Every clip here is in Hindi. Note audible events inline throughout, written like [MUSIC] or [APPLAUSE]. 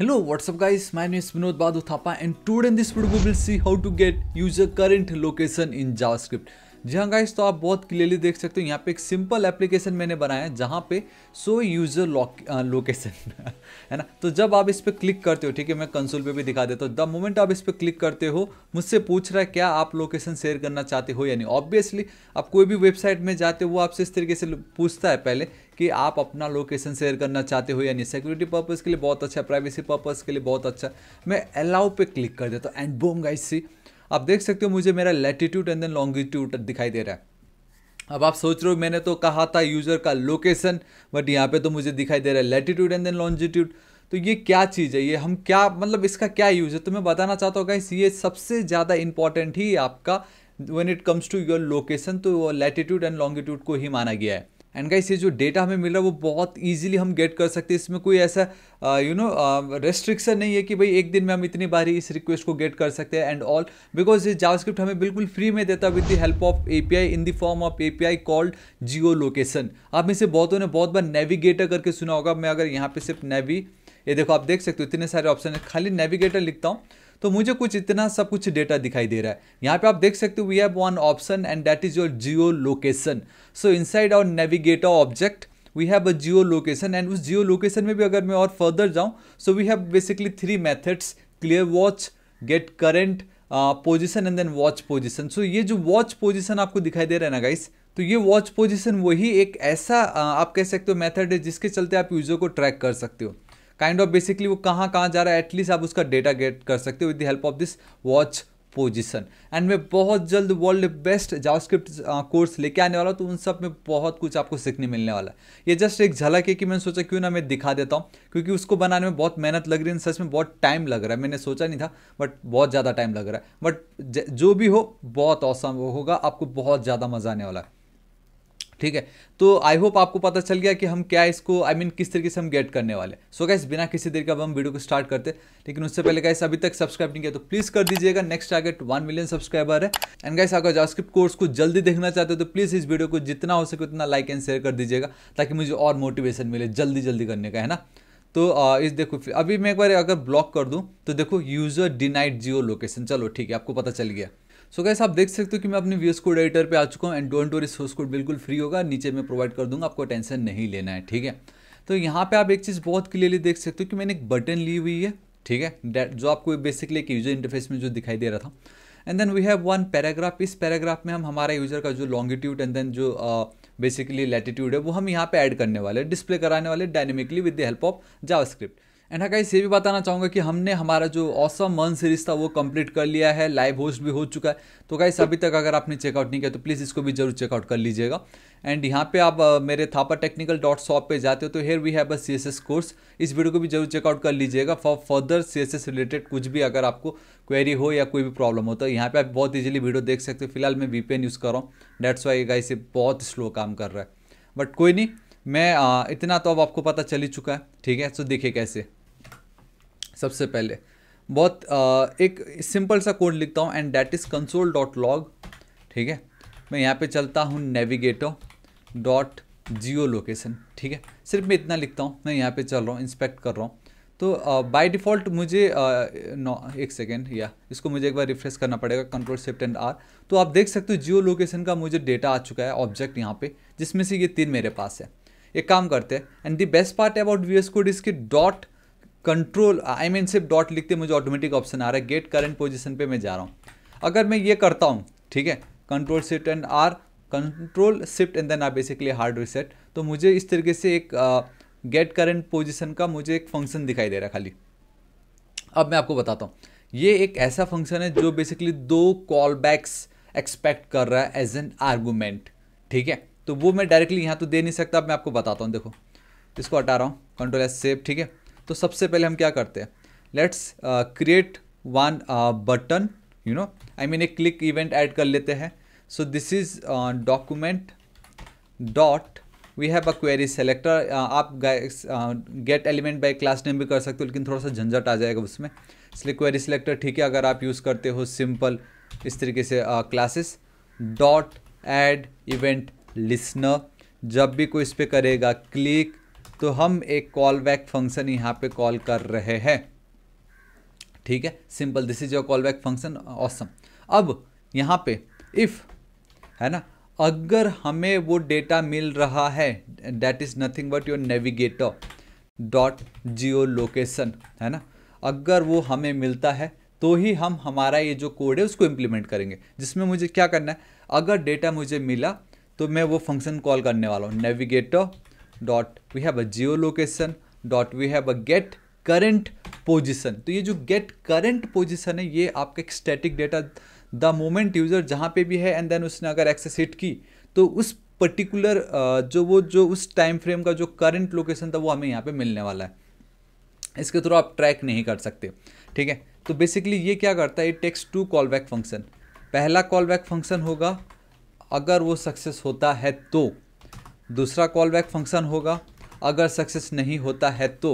Hello what's up guys my name is Vinod Badu Thapa and today in this video we will see how to get user current location in JavaScript जी हाँ गाइस तो आप बहुत क्लियरली देख सकते हो यहाँ पे एक सिंपल एप्लीकेशन मैंने बनाया है जहाँ पे सो यूज़र लोकेशन है ना तो जब आप इस पर क्लिक करते हो ठीक है मैं कंसोल पे भी दिखा देता हूँ द मोमेंट आप इस पर क्लिक करते हो मुझसे पूछ रहा है क्या आप लोकेशन शेयर करना चाहते हो या नहीं ऑब्वियसली आप कोई भी वेबसाइट में जाते हो वो आपसे इस तरीके से पूछता है पहले कि आप अपना लोकेशन शेयर करना चाहते हो या नहीं सिक्योरिटी पर्पज़ के लिए बहुत अच्छा प्राइवेसी पर्पज़ के लिए बहुत अच्छा मैं अलाउ पे क्लिक कर देता हूँ एंड बोम गाइस सी आप देख सकते हो मुझे मेरा लेटीट्यूड एंड देन लॉन्गिट्यूड दिखाई दे रहा है अब आप सोच रहे हो मैंने तो कहा था यूज़र का लोकेशन बट यहाँ पे तो मुझे दिखाई दे रहा है लेटीट्यूड एंड देन लॉन्जिट्यूड तो ये क्या चीज़ है ये हम क्या मतलब इसका क्या यूज़ है तो मैं बताना चाहता हूँ गाइस ये सबसे ज़्यादा इंपॉर्टेंट ही आपका when it comes to your location तो लेटीट्यूड एंड लॉन्गिट्यूड को ही माना गया है एंड गाइस ये जो डेटा हमें मिल रहा है वो बहुत इजीली हम गेट कर सकते हैं इसमें कोई ऐसा यू नो रेस्ट्रिक्शन नहीं है कि भाई एक दिन में हम इतनी बार ही इस रिक्वेस्ट को गेट कर सकते हैं एंड ऑल बिकॉज ये जावास्क्रिप्ट हमें बिल्कुल फ्री में देता है with the help of API in the form of API called geolocation आप में से बहुतों ने बहुत बार नेविगेटर करके सुना होगा मैं अगर यहाँ पर सिर्फ नेवी ये देखो आप देख सकते हो इतने सारे ऑप्शन है खाली नेविगेटर लिखता हूँ तो मुझे कुछ इतना सब कुछ डेटा दिखाई दे रहा है यहाँ पे आप देख सकते हो we have one option and that is your geolocation so inside our navigator object we have a geolocation and उस जियो लोकेशन में भी अगर मैं और फर्दर जाऊँ so we have basically three methods clear watch get current position and then watch position so ये जो वॉच पोजिशन आपको दिखाई दे रहा है ना गाइस तो ये वॉच पोजिशन वही एक ऐसा uh, आप कह सकते हो मेथड है जिसके चलते आप यूज़र को ट्रैक कर सकते हो काइंड ऑफ बेसिकली वो कहाँ कहाँ जा रहा है एटलीस्ट आप उसका डेटा गेट कर सकते हो with the help of this watch position and मैं बहुत जल्द वर्ल्ड बेस्ट जावास्क्रिप्ट कोर्स लेके आने वाला हूँ तो उन सब में बहुत कुछ आपको सीखने मिलने वाला है ये जस्ट एक झलक है कि मैंने सोचा क्यों ना मैं दिखा देता हूँ क्योंकि उसको बनाने में बहुत मेहनत लग रही है सच में बहुत टाइम लग रहा है मैंने सोचा नहीं था बट बहुत ज़्यादा टाइम लग रहा है बट जो भी हो बहुत औसम होगा आपको बहुत ज़्यादा मज़ा आने वाला है ठीक है तो आई होप आपको पता चल गया कि हम क्या इसको आई I मीन mean, किस तरीके से हम गेट करने वाले सो so गैस बिना किसी देर के अब हम वीडियो को स्टार्ट करते लेकिन उससे पहले गैस अभी तक सब्सक्राइब नहीं किया तो प्लीज़ कर दीजिएगा next target one million subscriber है एंड गैस अगर जास्क्रिप्ट कोर्स को जल्दी देखना चाहते हो तो प्लीज़ इस वीडियो को जितना हो सके उतना लाइक एंड शेयर कर दीजिएगा ताकि मुझे और मोटिवेशन मिले जल्दी जल्दी करने का है ना तो इस देखो अभी मैं एक बार अगर ब्लॉक कर दूँ तो देखो यूज़र डिनाइड जियो लोकेशन चलो ठीक है आपको पता चल गया सो गैस आप देख सकते हो कि मैं अपने वीएस कोड एडिटर पे आ चुका हूँ and don't worry source code बिल्कुल फ्री होगा नीचे मैं प्रोवाइड कर दूंगा आपको टेंशन नहीं लेना है ठीक है तो यहाँ पे आप एक चीज़ बहुत क्लियरली देख सकते हो कि मैंने एक बटन ली हुई है ठीक है जो आपको बेसिकली एक यूजर इंटरफेस में जो दिखाई दे रहा था and then we have one paragraph इस पैराग्राफ में हम हमारा यूजर का जो लॉन्गिट्यूड एंड देन जो बेसिकली uh, लेटिट्यूड है वो हम यहाँ पे ऐड करने वाले डिस्प्ले कराने वाले dynamically with the help of Java and हाँ गाइस ये भी बताना चाहूँगा कि हमने हमारा जो ऑसम मन सीरीज था वो कंप्लीट कर लिया है लाइव होस्ट भी हो चुका है तो गाइस अभी तक अगर आपने चेकआउट नहीं किया तो प्लीज़ इसको भी जरूर चेकआउट कर लीजिएगा एंड यहाँ पे आप मेरे थापा टेक्निकल डॉट शॉप पर जाते हो तो here we have a C course इस वीडियो को भी जरूर चेकआउट कर लीजिएगा फॉर फर्दर सी रिलेटेड कुछ भी अगर आपको क्वेरी हो या कोई भी प्रॉब्लम हो तो यहाँ पर आप बहुत ईजिली वीडियो देख सकते हो फिलहाल मैं वी यूज़ कर रहा हूँ डेट्स वाई गाइस ये बहुत स्लो काम कर रहा है बट कोई नहीं मैं इतना तो अब आपको पता चल ही चुका है ठीक है सो देखिए कैसे सबसे पहले बहुत आ, एक सिंपल सा कोड लिखता हूँ and that is console dot log ठीक है मैं यहाँ पे चलता हूँ नेविगेटर डॉट जियो लोकेशन ठीक है सिर्फ मैं इतना लिखता हूँ मैं यहाँ पे चल रहा हूँ इंस्पेक्ट कर रहा हूँ तो बाय uh, डिफ़ॉल्ट मुझे नौ uh, एक सेकेंड या इसको मुझे एक बार रिफ्रेश करना पड़ेगा कंट्रोल शिफ्ट एंड आर तो आप देख सकते हो जियो लोकेशन का मुझे डेटा आ चुका है ऑब्जेक्ट यहाँ पे जिसमें से ये तीन मेरे पास है एक काम करते हैं and the best part about V S code इसकी डॉट कंट्रोल आई मीन सिर्फ डॉट लिखते मुझे ऑटोमेटिक ऑप्शन आ रहा है गेट करंट पोजिशन पर मैं जा रहा हूँ अगर मैं ये करता हूँ ठीक है control shift and R control shift and then R basically hard reset तो मुझे इस तरीके से एक गेट करंट पोजिशन का मुझे एक फंक्शन दिखाई दे रहा है खाली अब मैं आपको बताता हूँ ये एक ऐसा फंक्शन है जो बेसिकली दो कॉल बैक्स एक्सपेक्ट कर रहा है एज एन आर्गूमेंट ठीक है तो वो मैं डायरेक्टली यहाँ तो दे नहीं सकता अब मैं आपको बताता हूँ देखो इसको हटा रहा हूँ कंट्रोल एस सेव ठीक है तो सबसे पहले हम क्या करते हैं let's create one button you know I mean एक क्लिक इवेंट ऐड कर लेते हैं so this is document dot we have a query selector आप get element by class name भी कर सकते हो लेकिन थोड़ा सा झंझट आ जाएगा उसमें इसलिए क्वेरी सेलेक्टर ठीक है अगर आप यूज़ करते हो सिंपल इस तरीके से classes dot add event listener जब भी कोई इस पर करेगा क्लिक तो हम एक कॉल बैक फंक्शन यहाँ पे कॉल कर रहे हैं ठीक है simple this is your call back function awesome अब यहाँ पे इफ़ है ना अगर हमें वो डेटा मिल रहा है that is nothing but your navigator dot geolocation है ना अगर वो हमें मिलता है तो ही हम हमारा ये जो कोड है उसको इम्प्लीमेंट करेंगे जिसमें मुझे क्या करना है अगर डेटा मुझे मिला तो मैं वो फंक्शन कॉल करने वाला हूँ navigator dot we have a geolocation dot we have a get current position तो ये जो गेट करेंट पोजिशन है ये आपका एक static data the moment user जहाँ पे भी है एंड देन उसने अगर एक्सेस हिट की तो उस पर्टिकुलर जो वो जो उस टाइम फ्रेम का जो करंट लोकेशन था वो हमें यहाँ पे मिलने वाला है इसके थ्रू आप ट्रैक नहीं कर सकते ठीक है तो बेसिकली ये क्या करता है it takes two call back function पहला कॉल बैक फंक्शन होगा अगर वो सक्सेस होता है तो दूसरा कॉल बैक फंक्शन होगा अगर सक्सेस नहीं होता है तो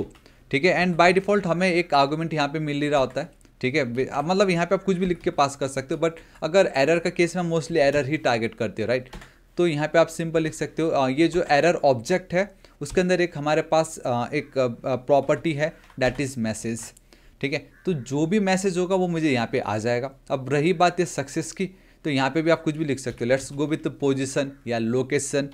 ठीक है एंड बाय डिफ़ॉल्ट हमें एक आर्गूमेंट यहाँ पे मिल ही रहा होता है ठीक है मतलब यहाँ पे आप कुछ भी लिख के पास कर सकते हो बट अगर एरर का केस में मोस्टली एरर ही टारगेट करते हो राइट तो यहाँ पे आप सिंपल लिख सकते हो ये जो एरर ऑब्जेक्ट है उसके अंदर एक हमारे पास एक प्रॉपर्टी है डैट इज़ मैसेज ठीक है तो जो भी मैसेज होगा वो मुझे यहाँ पर आ जाएगा अब रही बात ये सक्सेस की तो यहाँ पर भी आप कुछ भी लिख सकते हो लेट्स गो विथ पोजिशन या लोकेशन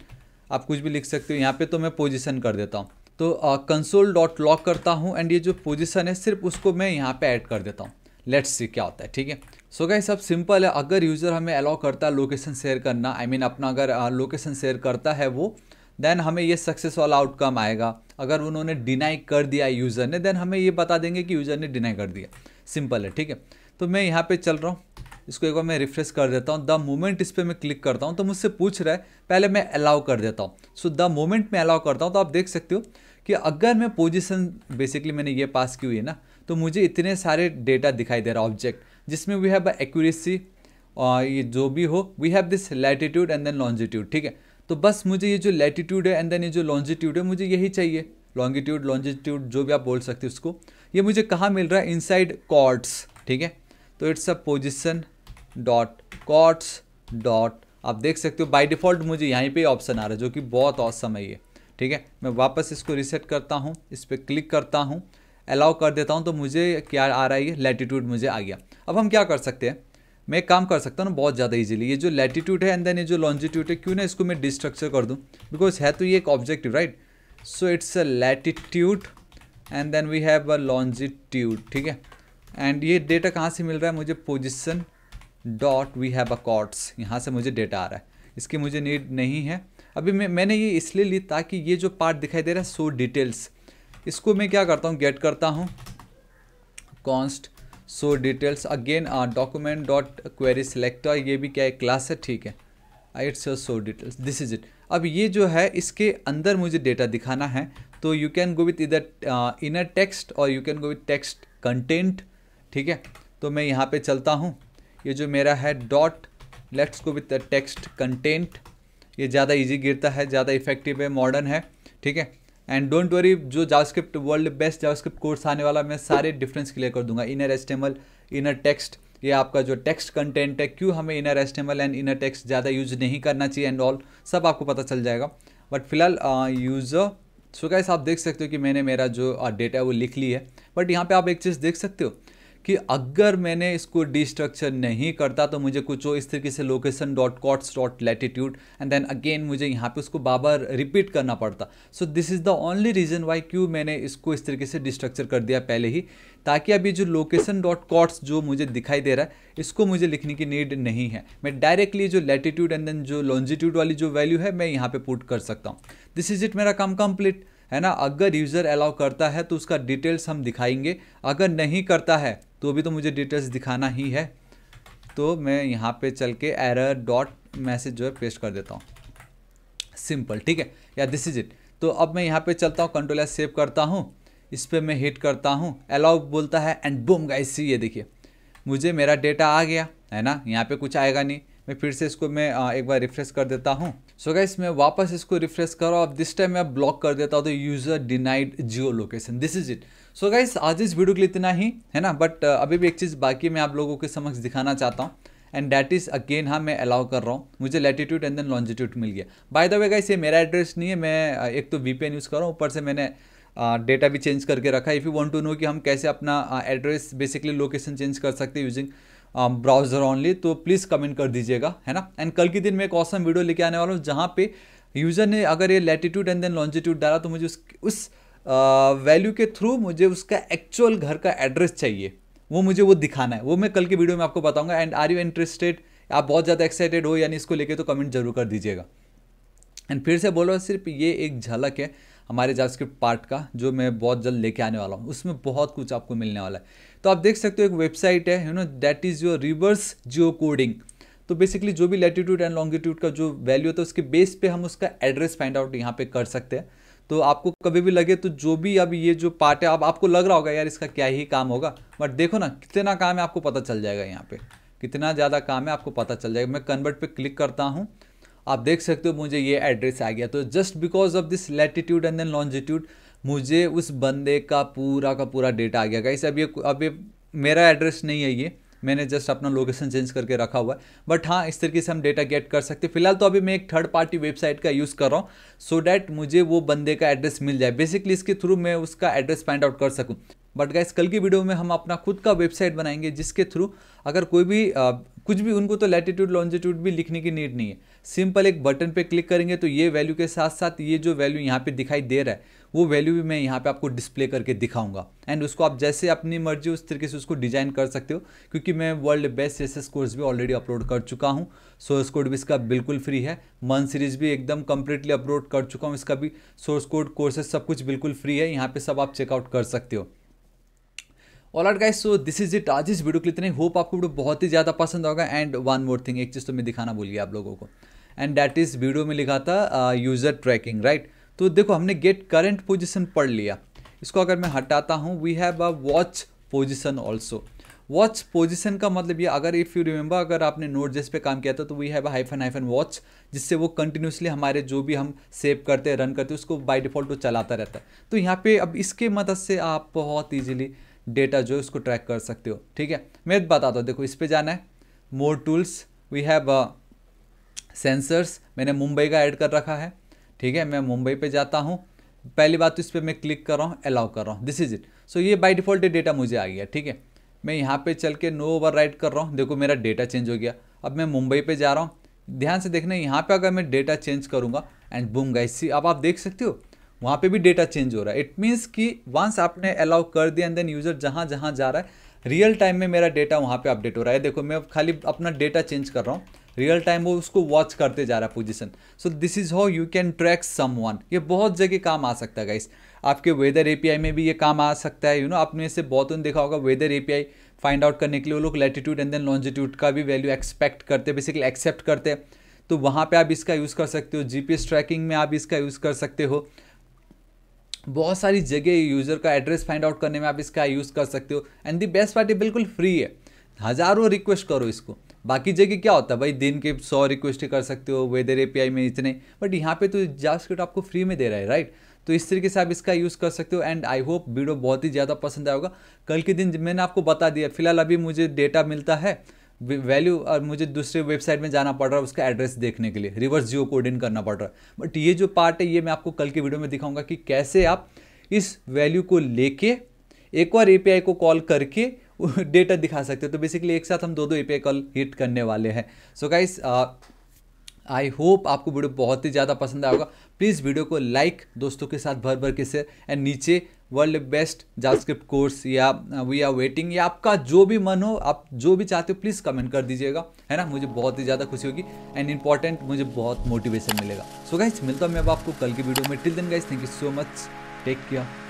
आप कुछ भी लिख सकते हो यहाँ पे तो मैं पोजिशन कर देता हूँ तो कंसोल डॉट लॉक करता हूँ एंड ये जो पोजिशन है सिर्फ उसको मैं यहाँ पे ऐड कर देता हूँ लेट्स सी क्या होता है ठीक है सो गाइस सब सिंपल है अगर यूज़र हमें अलाउ करता है लोकेशन शेयर करना आई I मीन mean, अपना अगर लोकेशन शेयर करता है वो देन हमें ये सक्सेस वाला आउटकम आएगा अगर उन्होंने डिनाई कर दिया यूज़र ने देन हमें ये बता देंगे कि यूज़र ने डिनाई कर दिया सिंपल है ठीक है तो मैं यहाँ पे चल रहा हूँ इसको एक बार मैं रिफ्रेश कर देता हूँ द मोमेंट इस पर मैं क्लिक करता हूँ तो मुझसे पूछ रहा है पहले मैं अलाउ कर देता हूँ सो द मोमेंट में अलाउ करता हूँ तो आप देख सकते हो कि अगर मैं पोजिशन बेसिकली मैंने ये पास की हुई है ना तो मुझे इतने सारे डेटा दिखाई दे रहा ऑब्जेक्ट जिसमें वी हैव एक्यूरेसी ये जो भी हो we have this latitude and then longitude ठीक है तो बस मुझे ये जो लैटिट्यूड है एंड देन ये जो लॉन्जिट्यूड है मुझे यही चाहिए लॉन्गिट्यूड लॉन्जिट्यूड जो भी आप बोल सकते हो उसको ये मुझे कहाँ मिल रहा है इनसाइड कॉर्ड्स ठीक है तो it's a position dot coords dot आप देख सकते हो बाय डिफ़ॉल्ट मुझे यहीं पे ऑप्शन आ रहा है जो कि बहुत औसम है ये ठीक है मैं वापस इसको रिसेट करता हूँ इस पर क्लिक करता हूँ अलाउ कर देता हूँ तो मुझे क्या आ रहा है ये लेटीट्यूड मुझे आ गया अब हम क्या कर सकते हैं मैं काम कर सकता हूँ ना बहुत ज़्यादा इजीली ये जो लेटीट्यूड है एंड देन ये जो लॉन्जिट्यूड है क्यों ना इसको मैं डिस्ट्रक्चर कर दूँ बिकॉज है तो ये एक objective right so it's a latitude and then we have a longitude ठीक है एंड ये डेटा कहाँ से मिल रहा है मुझे position dot we have a coords यहाँ से मुझे डेटा आ रहा है इसकी मुझे नीड नहीं है अभी मैं मैंने ये इसलिए ली ताकि ये जो पार्ट दिखाई दे रहा है सो डिटेल्स इसको मैं क्या करता हूँ गेट करता हूँ const so details again document dot query selector ये भी क्या है क्लास है ठीक है it's so details this is it अब ये जो है इसके अंदर मुझे डेटा दिखाना है तो यू कैन गो विथ इधर इनर टेक्स्ट और you can go with text content ठीक है तो मैं यहाँ पे चलता हूँ ये जो मेरा है dot let's go with text content ये ज़्यादा इजी गिरता है ज़्यादा इफेक्टिव है मॉडर्न है ठीक है एंड डोंट वरी जो JavaScript world best JavaScript course आने वाला मैं सारे डिफरेंस क्लियर कर दूंगा इनर एस्टेमल इनर टेक्स्ट ये आपका जो टेक्स्ट कंटेंट है क्यों हमें inner HTML and inner text ज़्यादा यूज नहीं करना चाहिए एंड ऑल सब आपको पता चल जाएगा बट फिलहाल यूज़र सो गाइस आप देख सकते हो कि मैंने मेरा जो डेटा uh, है वो लिख ली है बट यहाँ पे आप एक चीज़ देख सकते हो कि अगर मैंने इसको डिस्ट्रक्चर नहीं करता तो मुझे कुछ इस तरीके से location dot coords dot latitude and then again मुझे यहाँ पे उसको बार बार रिपीट करना पड़ता so this is the only reason why क्यों मैंने इसको इस तरीके से डिस्ट्रक्चर कर दिया पहले ही ताकि अभी जो लोकेशन डॉट कॉट्स जो मुझे दिखाई दे रहा है इसको मुझे लिखने की नीड नहीं है मैं डायरेक्टली जो लेटीट्यूड एंड देन जो लॉन्जिट्यूड वाली जो वैल्यू है मैं यहाँ पे पुट कर सकता हूँ दिस इज़ इट मेरा काम कंप्लीट है ना अगर यूज़र अलाउ करता है तो उसका डिटेल्स हम दिखाएंगे अगर नहीं करता है तो भी तो मुझे डिटेल्स दिखाना ही है तो मैं यहाँ पे चल के एरर डॉट मैसेज जो है पेस्ट कर देता हूँ सिंपल ठीक है या दिस इज इट तो अब मैं यहाँ पे चलता हूँ कंट्रोल या सेव करता हूँ इस पर मैं हिट करता हूँ अलाउ बोलता है एंड बूम गाइस सी ये देखिए मुझे मेरा डेटा आ गया है ना यहाँ पे कुछ आएगा नहीं मैं फिर से इसको मैं एक बार रिफ्रेश कर देता हूँ सो so गाइस मैं वापस इसको रिफ्रेश करो अब दिस टाइम मैं ब्लॉक कर देता हूँ तो user denied geolocation this is it so guys आज इस वीडियो के लिए इतना ही है ना बट uh, अभी भी एक चीज़ बाकी मैं आप लोगों के समक्ष दिखाना चाहता हूँ एंड दैट इज़ अगेन हाँ मैं अलाउ कर रहा हूँ मुझे लेटीट्यूड एंड देन लॉन्जिट्यूड मिल गया बाय द वे गाइस ये मेरा एड्रेस नहीं है मैं uh, एक तो वी यूज़ कर रहा हूँ ऊपर से मैंने डेटा uh, भी चेंज करके रखा if you want to know कि हम कैसे अपना एड्रेस बेसिकली लोकेशन चेंज कर सकते हैं यूजिंग ब्राउजर ऑनली तो प्लीज़ कमेंट कर दीजिएगा है ना एंड कल के दिन मैं एक औसम वीडियो लेके आने वाला हूँ जहाँ पे यूज़र ने अगर ये लेटीट्यूड एंड देन लॉन्जिट्यूड डाला तो मुझे उस, उस वैल्यू के थ्रू मुझे उसका एक्चुअल घर का एड्रेस चाहिए वो मुझे वो दिखाना है वो मैं कल की वीडियो में आपको बताऊंगा एंड आर यू इंटरेस्टेड आप बहुत ज़्यादा एक्साइटेड हो यानी इसको लेके तो कमेंट जरूर कर दीजिएगा एंड फिर से बोल रहा हूँ सिर्फ ये एक झलक है हमारे जावास्क्रिप्ट पार्ट का जो मैं बहुत जल्द लेके आने वाला हूँ उसमें बहुत कुछ आपको मिलने वाला है तो आप देख सकते हो एक वेबसाइट है you know that is your reverse geocoding तो बेसिकली जो भी लेटिट्यूड एंड लॉन्गिट्यूड का जो वैल्यू होता है तो उसके बेस पे हम उसका एड्रेस फाइंड आउट यहाँ पे कर सकते हैं तो आपको कभी भी लगे तो जो भी अब ये जो पार्ट है अब आपको लग रहा होगा यार इसका क्या ही काम होगा बट देखो ना कितना काम है आपको पता चल जाएगा यहाँ पे कितना ज़्यादा काम है आपको पता चल जाएगा मैं कन्वर्ट पे क्लिक करता हूँ आप देख सकते हो मुझे ये एड्रेस आ गया तो just because of this latitude and then longitude मुझे उस बंदे का पूरा का पूरा डेटा आ गया गाइस अब ये अब ये मेरा एड्रेस नहीं है ये मैंने जस्ट अपना लोकेशन चेंज करके रखा हुआ है बट हाँ इस तरीके से हम डेटा गेट कर सकते हैं फिलहाल तो अभी मैं एक थर्ड पार्टी वेबसाइट का यूज़ कर रहा हूँ सो डैट मुझे वो बंदे का एड्रेस मिल जाए बेसिकली इसके थ्रू मैं उसका एड्रेस फाइंड आउट कर सकूँ बट गैस कल की वीडियो में हम अपना खुद का वेबसाइट बनाएंगे जिसके थ्रू अगर कोई भी आ, कुछ भी उनको तो लैटिट्यूड लॉन्जिट्यूड भी लिखने की नीड नहीं है सिंपल एक बटन पे क्लिक करेंगे तो ये वैल्यू के साथ साथ ये जो वैल्यू यहाँ पे दिखाई दे रहा है वो वैल्यू भी मैं यहाँ पे आपको डिस्प्ले करके दिखाऊंगा एंड उसको आप जैसे अपनी मर्जी उस तरीके से उसको डिजाइन कर सकते हो क्योंकि मैं वर्ल्ड बेस्ट रेसेस कोर्स भी ऑलरेडी अपलोड कर चुका हूँ सोर्स कोड भी इसका बिल्कुल फ्री है मन सीरीज भी एकदम कम्प्लीटली अपलोड कर चुका हूँ इसका भी सोर्स कोड कोर्सेज सब कुछ बिल्कुल फ्री है यहाँ पर सब आप चेकआउट कर सकते हो all right guys so this is it आज इस वीडियो के लिए इतने होप आपको वीडियो बहुत ही ज़्यादा पसंद होगा एंड वन मोर थिंग एक चीज़ तो मैं दिखाना भूल गया आप लोगों को एंड दैट इज़ वीडियो में लिखा था यूज़र ट्रैकिंग राइट तो देखो हमने गेट करेंट पोजिशन पढ़ लिया इसको अगर मैं हटाता हूँ we have a watch position also watch position का मतलब ये अगर इफ़ यू रिमेंबर अगर आपने नोट जेस पे काम किया था तो we have hyphen hyphen watch जिससे वो कंटिन्यूसली हमारे जो भी हम सेव करते हैं रन करते हैं उसको बाय डिफ़ॉल्ट वो चलाता रहता है तो यहाँ पे अब इसके मदद से आप बहुत ईजिली डेटा जो है उसको ट्रैक कर सकते हो ठीक है मैं बताता हूँ देखो इस पर जाना है more tools we have sensors मैंने मुंबई का ऐड कर रखा है ठीक है मैं मुंबई पे जाता हूँ पहली बात तो इस पर मैं क्लिक कर रहा हूँ अलाउ कर रहा हूँ दिस इज़ इट सो ये बाई डिफ़ॉल्ट डेटा मुझे आ गया ठीक है मैं यहाँ पे चल के नो ओवर कर रहा हूँ देखो मेरा डेटा चेंज हो गया अब मैं मुंबई पर जा रहा हूँ ध्यान से देखना यहाँ पर अगर मैं डेटा चेंज करूँगा एंड बूम गाइस अब आप देख सकते हो वहाँ पे भी डेटा चेंज हो रहा है इट मीन्स कि वंस आपने अलाउ कर दिया एंड देन यूज़र जहाँ जहाँ जा रहा है रियल टाइम में मेरा डेटा वहाँ पे अपडेट हो रहा है देखो मैं खाली अपना डेटा चेंज कर रहा हूँ रियल टाइम वो उसको वॉच करते जा रहा है position so this is how you can track someone ये बहुत जगह काम आ सकता है गाइस आपके वेदर एपीआई में भी ये काम आ सकता है यू नो आपने इसे बहुत उन देखा होगा वेदर एपीआई फाइंड आउट करने के लिए वो लोग लेटीट्यूड एंड देन लॉन्जिट्यूड का भी वैल्यू एक्सपेक्ट करते हैं बेसिकली एक्सेप्ट करते हैं तो वहाँ पे आप इसका यूज़ कर सकते हो जीपीएस ट्रैकिंग में आप इसका यूज़ कर सकते हो बहुत सारी जगह यूज़र का एड्रेस फाइंड आउट करने में आप इसका यूज़ कर सकते हो एंड दी बेस्ट पार्टी बिल्कुल फ्री है हज़ारों रिक्वेस्ट करो इसको बाकी जगह क्या होता है भाई दिन के सौ रिक्वेस्ट कर सकते हो वेदर ए में इतने बट यहाँ पे तो जास्ट आपको फ्री में दे रहा है राइट तो इस तरीके से आप इसका यूज़ कर सकते हो एंड आई होप वीडियो बहुत ही ज़्यादा पसंद आएगा कल के दिन मैंने आपको बता दिया फिलहाल अभी मुझे डेटा मिलता है वैल्यू और मुझे दूसरे वेबसाइट में जाना पड़ रहा है उसका एड्रेस देखने के लिए रिवर्स जियो कोड इन करना पड़ रहा है बट ये जो पार्ट है ये मैं आपको कल के वीडियो में दिखाऊंगा कि कैसे आप इस वैल्यू को लेके एक बार एपीआई को कॉल करके डेटा [LAUGHS] दिखा सकते हो तो बेसिकली एक साथ हम दो दो ए कॉल हिट करने वाले हैं सो गाइस आई होप आपको वीडियो बहुत ही ज़्यादा पसंद आएगा प्लीज़ वीडियो को लाइक दोस्तों के साथ भर भर के से एंड नीचे वर्ल्ड बेस्ट जावास्क्रिप्ट कोर्स या वी आर वेटिंग या आपका जो भी मन हो आप जो भी चाहते हो प्लीज़ कमेंट कर दीजिएगा है ना मुझे बहुत ही ज़्यादा खुशी होगी एंड इंपॉर्टेंट मुझे बहुत मोटिवेशन मिलेगा सो so गाइज मिलता हूँ मैं अब आपको कल की वीडियो में till then guys thank you so much take care